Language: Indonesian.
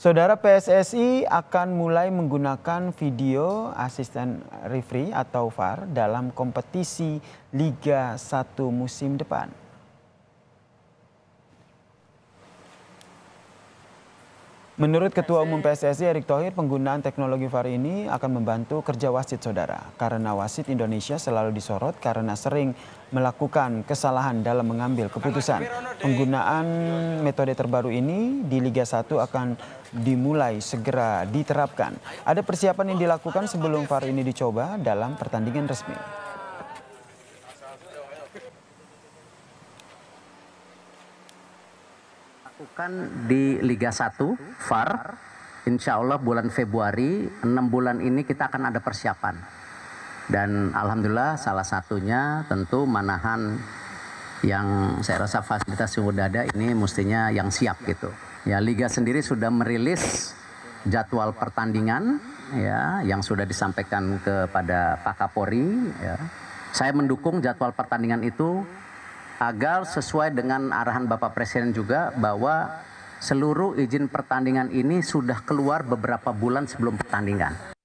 Saudara PSSI akan mulai menggunakan video asisten referee atau VAR dalam kompetisi Liga 1 musim depan. Menurut Ketua Umum PSSI Erick Thohir, penggunaan teknologi VAR ini akan membantu kerja wasit saudara. Karena wasit Indonesia selalu disorot karena sering melakukan kesalahan dalam mengambil keputusan. Penggunaan metode terbaru ini di Liga 1 akan dimulai segera diterapkan. Ada persiapan yang dilakukan sebelum VAR ini dicoba dalam pertandingan resmi. lakukan di Liga 1 VAR Insya Allah bulan Februari 6 bulan ini kita akan ada persiapan dan Alhamdulillah salah satunya tentu manahan yang saya rasa fasilitas sumber dada ini mestinya yang siap gitu ya Liga sendiri sudah merilis jadwal pertandingan ya yang sudah disampaikan kepada Pak Kapolri ya saya mendukung jadwal pertandingan itu agar sesuai dengan arahan Bapak Presiden juga bahwa seluruh izin pertandingan ini sudah keluar beberapa bulan sebelum pertandingan.